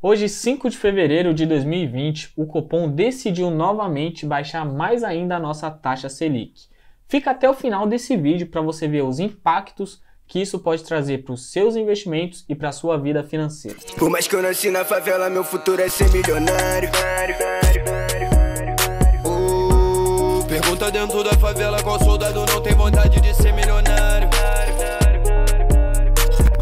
Hoje, 5 de fevereiro de 2020, o Copom decidiu novamente baixar mais ainda a nossa taxa Selic. Fica até o final desse vídeo para você ver os impactos que isso pode trazer para os seus investimentos e para a sua vida financeira. Por mais que eu nasci na favela, meu futuro é ser milionário. Uh, pergunta dentro da favela qual soldado não tem vontade de ser milionário.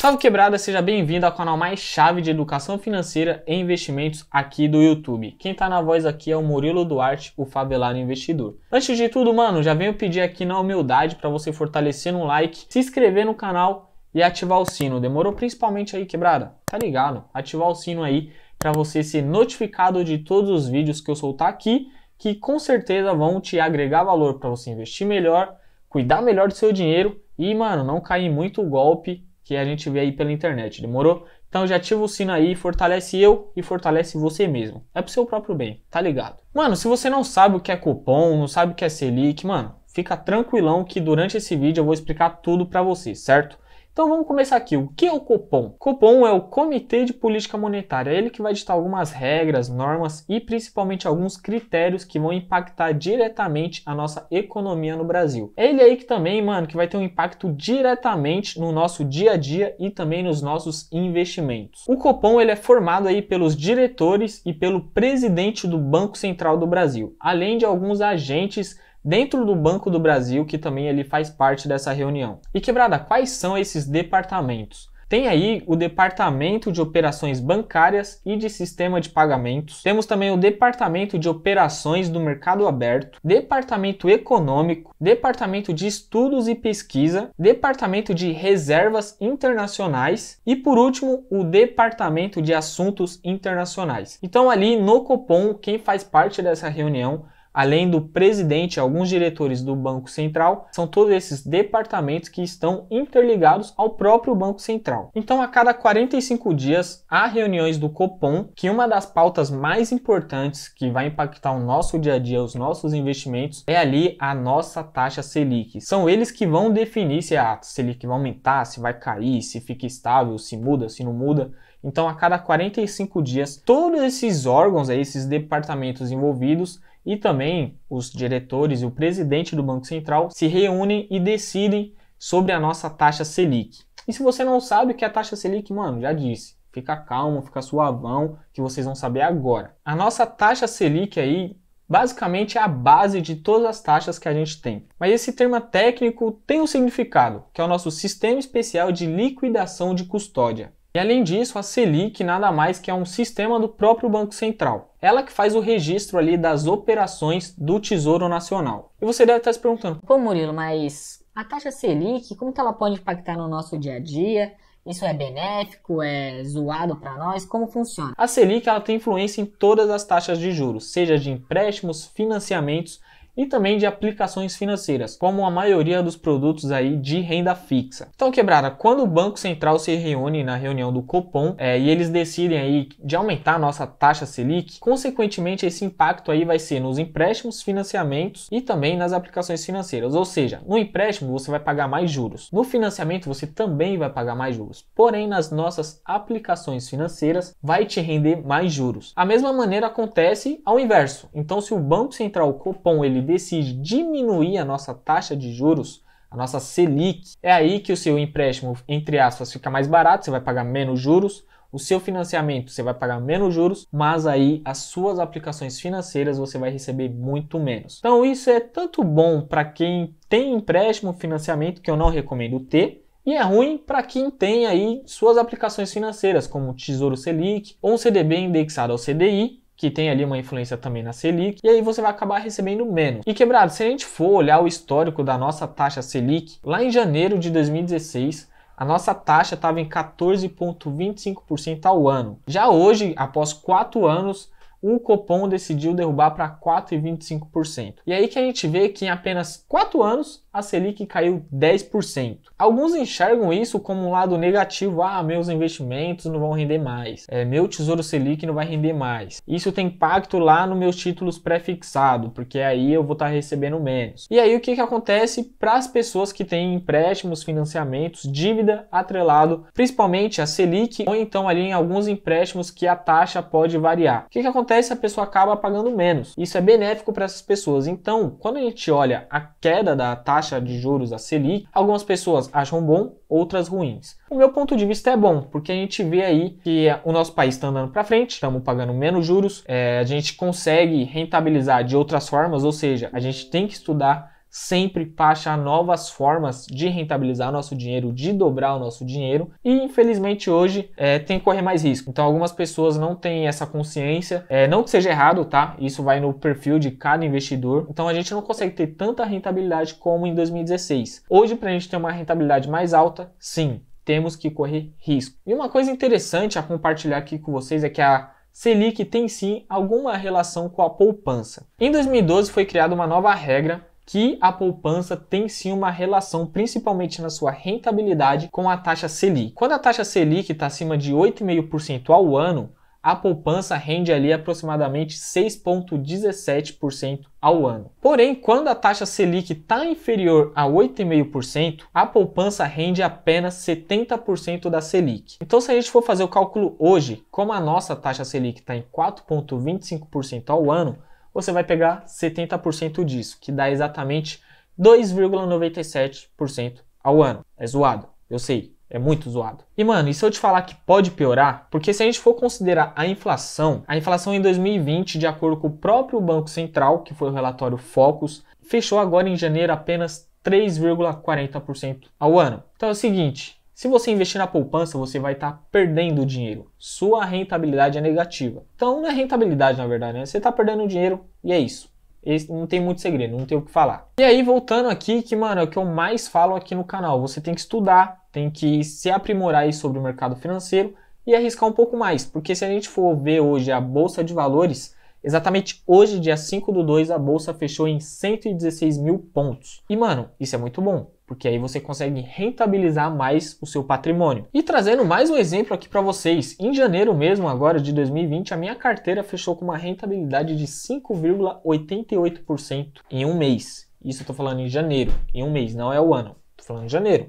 Salve quebrada, seja bem-vindo ao canal mais chave de educação financeira e investimentos aqui do YouTube. Quem tá na voz aqui é o Murilo Duarte, o favelado investidor. Antes de tudo, mano, já venho pedir aqui na humildade para você fortalecer um like, se inscrever no canal e ativar o sino. Demorou principalmente aí, quebrada? Tá ligado? Ativar o sino aí para você ser notificado de todos os vídeos que eu soltar aqui, que com certeza vão te agregar valor para você investir melhor, cuidar melhor do seu dinheiro e, mano, não cair muito golpe que a gente vê aí pela internet, demorou? Então já ativa o sino aí, fortalece eu e fortalece você mesmo. É pro seu próprio bem, tá ligado? Mano, se você não sabe o que é cupom, não sabe o que é Selic, mano, fica tranquilão que durante esse vídeo eu vou explicar tudo para você, certo? Então vamos começar aqui. O que é o Copom? Copom é o Comitê de Política Monetária, é ele que vai ditar algumas regras, normas e principalmente alguns critérios que vão impactar diretamente a nossa economia no Brasil. É ele aí que também, mano, que vai ter um impacto diretamente no nosso dia a dia e também nos nossos investimentos. O Copom ele é formado aí pelos diretores e pelo presidente do Banco Central do Brasil, além de alguns agentes dentro do Banco do Brasil, que também ele faz parte dessa reunião. E quebrada, quais são esses departamentos? Tem aí o Departamento de Operações Bancárias e de Sistema de Pagamentos. Temos também o Departamento de Operações do Mercado Aberto, Departamento Econômico, Departamento de Estudos e Pesquisa, Departamento de Reservas Internacionais e, por último, o Departamento de Assuntos Internacionais. Então, ali no Copom, quem faz parte dessa reunião Além do presidente, alguns diretores do Banco Central são todos esses departamentos que estão interligados ao próprio Banco Central. Então, a cada 45 dias há reuniões do Copom, que uma das pautas mais importantes que vai impactar o nosso dia a dia, os nossos investimentos, é ali a nossa taxa Selic. São eles que vão definir se a Selic vai aumentar, se vai cair, se fica estável, se muda, se não muda. Então, a cada 45 dias, todos esses órgãos, esses departamentos envolvidos, e também os diretores e o presidente do Banco Central se reúnem e decidem sobre a nossa taxa Selic. E se você não sabe o que é a taxa Selic, mano, já disse. Fica calmo, fica suavão, que vocês vão saber agora. A nossa taxa Selic aí basicamente é a base de todas as taxas que a gente tem. Mas esse termo técnico tem um significado, que é o nosso Sistema Especial de Liquidação de Custódia. E além disso, a Selic nada mais que é um sistema do próprio Banco Central. Ela que faz o registro ali das operações do Tesouro Nacional. E você deve estar se perguntando: "Pô, Murilo, mas a taxa Selic, como que ela pode impactar no nosso dia a dia?" Isso é benéfico? É zoado para nós? Como funciona? A Selic ela tem influência em todas as taxas de juros, seja de empréstimos, financiamentos e também de aplicações financeiras, como a maioria dos produtos aí de renda fixa. Então, quebrada, quando o Banco Central se reúne na reunião do Copom é, e eles decidem aí de aumentar a nossa taxa Selic, consequentemente esse impacto aí vai ser nos empréstimos, financiamentos e também nas aplicações financeiras. Ou seja, no empréstimo você vai pagar mais juros, no financiamento você também vai pagar mais juros, porém nas nossas aplicações financeiras vai te render mais juros. A mesma maneira acontece ao inverso. Então, se o Banco Central o Copom ele decide diminuir a nossa taxa de juros, a nossa Selic, é aí que o seu empréstimo, entre aspas, fica mais barato, você vai pagar menos juros, o seu financiamento você vai pagar menos juros, mas aí as suas aplicações financeiras você vai receber muito menos. Então isso é tanto bom para quem tem empréstimo, financiamento que eu não recomendo ter, e é ruim para quem tem aí suas aplicações financeiras como Tesouro Selic ou um CDB indexado ao CDI que tem ali uma influência também na Selic, e aí você vai acabar recebendo menos. E quebrado, se a gente for olhar o histórico da nossa taxa Selic, lá em janeiro de 2016, a nossa taxa estava em 14,25% ao ano. Já hoje, após quatro anos, o Copom decidiu derrubar para 4,25%. E aí que a gente vê que em apenas 4 anos a Selic caiu 10%. Alguns enxergam isso como um lado negativo. Ah, meus investimentos não vão render mais. É, meu Tesouro Selic não vai render mais. Isso tem impacto lá nos meus títulos pré fixado porque aí eu vou estar tá recebendo menos. E aí o que, que acontece para as pessoas que têm empréstimos, financiamentos, dívida atrelado, principalmente a Selic ou então ali em alguns empréstimos que a taxa pode variar. O que, que acontece? A pessoa acaba pagando menos. Isso é benéfico para essas pessoas. Então, quando a gente olha a queda da taxa taxa de juros, a Selic, algumas pessoas acham bom, outras ruins. O meu ponto de vista é bom, porque a gente vê aí que o nosso país está andando para frente, estamos pagando menos juros, é, a gente consegue rentabilizar de outras formas, ou seja, a gente tem que estudar sempre para achar novas formas de rentabilizar o nosso dinheiro, de dobrar o nosso dinheiro e infelizmente hoje é, tem que correr mais risco. Então algumas pessoas não têm essa consciência, é, não que seja errado, tá? Isso vai no perfil de cada investidor. Então a gente não consegue ter tanta rentabilidade como em 2016. Hoje para a gente ter uma rentabilidade mais alta, sim, temos que correr risco. E uma coisa interessante a compartilhar aqui com vocês é que a Selic tem sim alguma relação com a poupança. Em 2012 foi criada uma nova regra que a poupança tem sim uma relação, principalmente na sua rentabilidade, com a taxa Selic. Quando a taxa Selic está acima de 8,5% ao ano, a poupança rende ali aproximadamente 6,17% ao ano. Porém, quando a taxa Selic está inferior a 8,5%, a poupança rende apenas 70% da Selic. Então, se a gente for fazer o cálculo hoje, como a nossa taxa Selic está em 4,25% ao ano, você vai pegar 70% disso, que dá exatamente 2,97% ao ano. É zoado, eu sei, é muito zoado. E mano, e se eu te falar que pode piorar? Porque se a gente for considerar a inflação, a inflação em 2020, de acordo com o próprio Banco Central, que foi o relatório Focus, fechou agora em janeiro apenas 3,40% ao ano. Então é o seguinte, se você investir na poupança, você vai estar tá perdendo dinheiro. Sua rentabilidade é negativa. Então, não é rentabilidade, na verdade, né? Você está perdendo dinheiro e é isso. Esse não tem muito segredo, não tem o que falar. E aí, voltando aqui, que, mano, é o que eu mais falo aqui no canal. Você tem que estudar, tem que se aprimorar aí sobre o mercado financeiro e arriscar um pouco mais. Porque se a gente for ver hoje a Bolsa de Valores, Exatamente hoje, dia 5 do 2, a bolsa fechou em 116 mil pontos. E mano, isso é muito bom porque aí você consegue rentabilizar mais o seu patrimônio. E trazendo mais um exemplo aqui para vocês, em janeiro mesmo agora de 2020, a minha carteira fechou com uma rentabilidade de 5,88% em um mês. Isso eu tô falando em janeiro, em um mês, não é o ano. Tô falando em janeiro.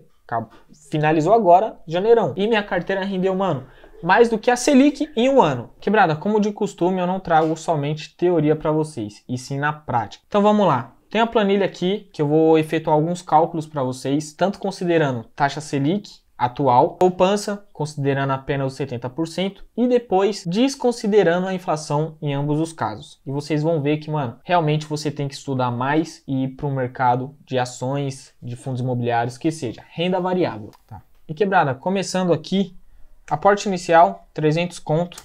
Finalizou agora, janeirão. E minha carteira rendeu, mano, mais do que a Selic em um ano. Quebrada, como de costume, eu não trago somente teoria para vocês, e sim na prática. Então vamos lá. Tem a planilha aqui que eu vou efetuar alguns cálculos para vocês, tanto considerando taxa Selic, atual, poupança, considerando apenas os 70%, e depois desconsiderando a inflação em ambos os casos. E vocês vão ver que, mano, realmente você tem que estudar mais e ir para o mercado de ações, de fundos imobiliários, que seja, renda variável. Tá. E quebrada, começando aqui, aporte inicial, 300 conto,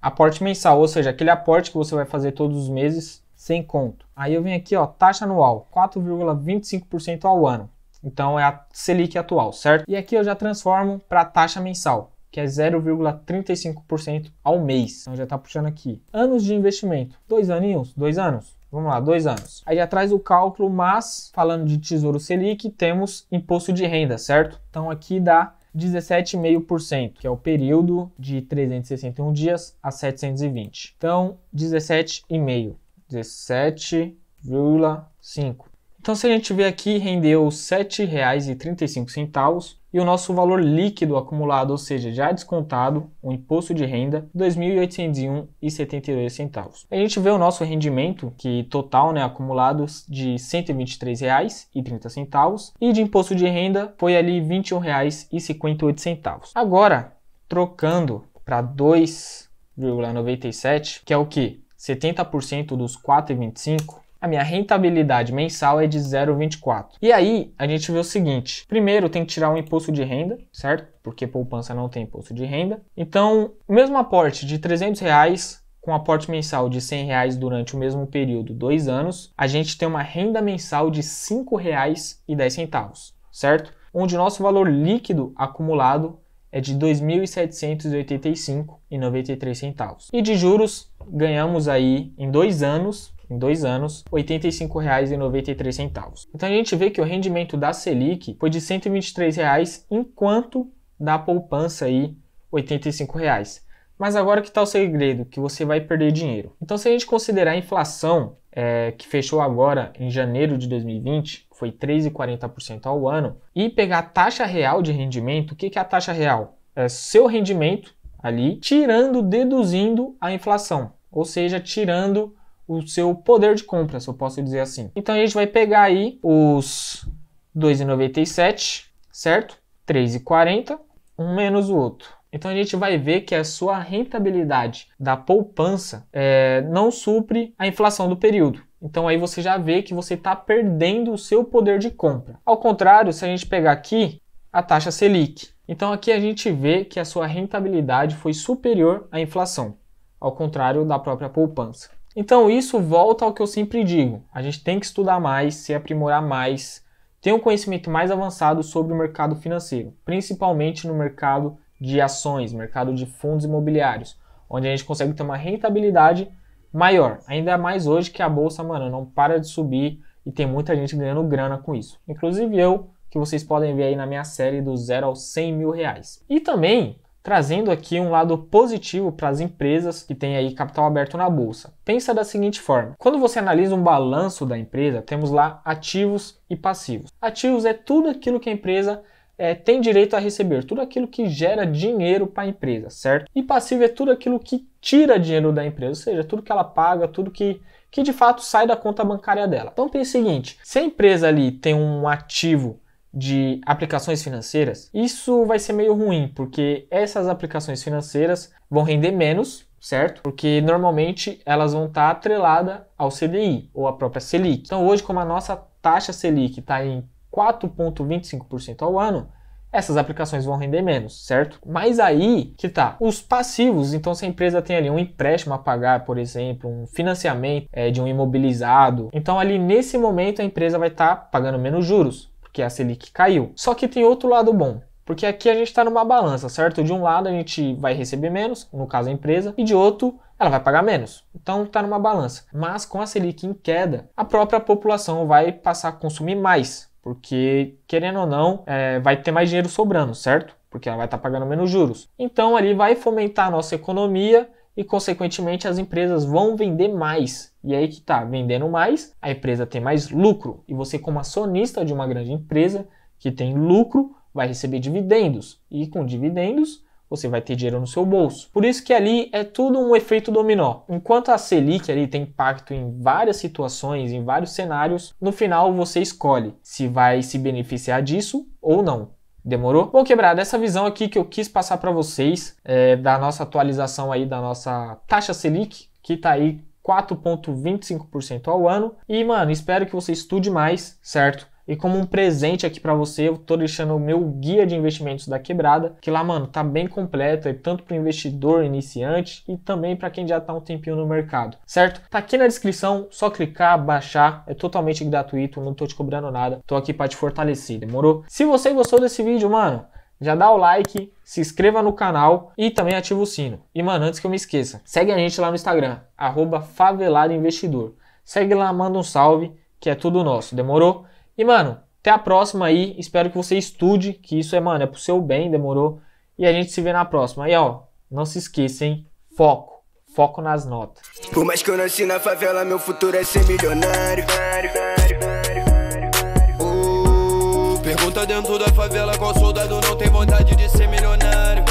aporte mensal, ou seja, aquele aporte que você vai fazer todos os meses, sem conto. Aí eu venho aqui, ó, taxa anual, 4,25% ao ano. Então é a Selic atual, certo? E aqui eu já transformo para taxa mensal, que é 0,35% ao mês. Então já está puxando aqui. Anos de investimento, dois aninhos, dois anos. Vamos lá, dois anos. Aí já traz o cálculo, mas falando de Tesouro Selic, temos imposto de renda, certo? Então aqui dá 17,5%, que é o período de 361 dias a 720. Então, 17,5%. 17,5. Então, se a gente ver aqui, rendeu R$ 7,35 e o nosso valor líquido acumulado, ou seja, já descontado, o imposto de renda, R$ 2.801,72. A gente vê o nosso rendimento, que total, né, acumulado de R$ 123,30 e de imposto de renda foi ali R$ 21,58. Agora, trocando para 2,97, que é o que? 70% dos 4,25, a minha rentabilidade mensal é de 0,24. E aí, a gente vê o seguinte: primeiro tem que tirar o imposto de renda, certo? Porque poupança não tem imposto de renda. Então, mesmo aporte de 300 reais, com aporte mensal de 100 reais durante o mesmo período, dois anos, a gente tem uma renda mensal de R$ 5,10, certo? Onde o nosso valor líquido acumulado é de R$ 2.785,93. E de juros, ganhamos aí em dois anos, em dois anos, R$ 85,93. Então a gente vê que o rendimento da Selic foi de R$ 123,00, enquanto da poupança aí R$ 85,00. Mas agora que está o segredo, que você vai perder dinheiro. Então se a gente considerar a inflação é, que fechou agora em janeiro de 2020, foi 3,40% ao ano, e pegar a taxa real de rendimento, o que, é a taxa real? É seu rendimento ali, tirando, deduzindo a inflação, ou seja, tirando o seu poder de compra, se eu posso dizer assim. Então a gente vai pegar aí os 2,97, certo? 3,40, um menos o outro. Então a gente vai ver que a sua rentabilidade da poupança é, não supre a inflação do período. Então aí você já vê que você está perdendo o seu poder de compra. Ao contrário, se a gente pegar aqui a taxa Selic. Então aqui a gente vê que a sua rentabilidade foi superior à inflação, ao contrário da própria poupança. Então isso volta ao que eu sempre digo, a gente tem que estudar mais, se aprimorar mais, ter um conhecimento mais avançado sobre o mercado financeiro, principalmente no mercado de ações, mercado de fundos imobiliários, onde a gente consegue ter uma rentabilidade maior. Ainda mais hoje que a bolsa, mano, não para de subir e tem muita gente ganhando grana com isso. Inclusive eu, que vocês podem ver aí na minha série do zero aos 100 mil reais. E também trazendo aqui um lado positivo para as empresas que têm aí capital aberto na bolsa. Pensa da seguinte forma: quando você analisa um balanço da empresa, temos lá ativos e passivos. Ativos é tudo aquilo que a empresa é, tem direito a receber, tudo aquilo que gera dinheiro para a empresa, certo? E passivo é tudo aquilo que tira dinheiro da empresa, ou seja, tudo que ela paga, tudo que, que de fato sai da conta bancária dela. Então tem o seguinte: se a empresa ali tem um ativo de aplicações financeiras, isso vai ser meio ruim, porque essas aplicações financeiras vão render menos, certo? Porque normalmente elas vão estar tá atreladas ao CDI ou à própria Selic. Então hoje, como a nossa taxa Selic está em 4,25% ao ano, essas aplicações vão render menos, certo? Mas aí que tá, os passivos, então se a empresa tem ali um empréstimo a pagar, por exemplo, um financiamento é, de um imobilizado, então ali nesse momento a empresa vai estar tá pagando menos juros, porque a Selic caiu. Só que tem outro lado bom, porque aqui a gente está numa balança, certo? De um lado a gente vai receber menos, no caso a empresa, e de outro ela vai pagar menos. Então está numa balança. Mas com a Selic em queda, a própria população vai passar a consumir mais, porque, querendo ou não, é, vai ter mais dinheiro sobrando, certo? Porque ela vai estar tá pagando menos juros. Então, ali vai fomentar a nossa economia e, consequentemente, as empresas vão vender mais. E aí que tá, vendendo mais, a empresa tem mais lucro. E você, como acionista de uma grande empresa que tem lucro, vai receber dividendos. E com dividendos, você vai ter dinheiro no seu bolso. Por isso que ali é tudo um efeito dominó. Enquanto a Selic ali tem impacto em várias situações, em vários cenários, no final você escolhe se vai se beneficiar disso ou não. Demorou? Bom, quebrado, essa visão aqui que eu quis passar para vocês é, da nossa atualização aí da nossa taxa Selic, que tá aí 4,25% ao ano. E, mano, espero que você estude mais, certo? E como um presente aqui para você, eu tô deixando o meu guia de investimentos da Quebrada, que lá, mano, tá bem completo, é tanto para investidor iniciante e também para quem já tá um tempinho no mercado, certo? Tá aqui na descrição, só clicar, baixar, é totalmente gratuito, não tô te cobrando nada, tô aqui para te fortalecer, demorou? Se você gostou desse vídeo, mano, já dá o like, se inscreva no canal e também ativa o sino. E, mano, antes que eu me esqueça, segue a gente lá no Instagram, faveladoinvestidor. Segue lá, manda um salve, que é tudo nosso, demorou? E, mano, até a próxima aí. Espero que você estude, que isso é, mano, é pro seu bem, demorou? E a gente se vê na próxima. E, ó, não se esqueça, hein? Foco foco nas notas. Por mais que eu nasci na favela, meu futuro é ser milionário. Uh, pergunta dentro da favela qual soldado não tem vontade de ser milionário.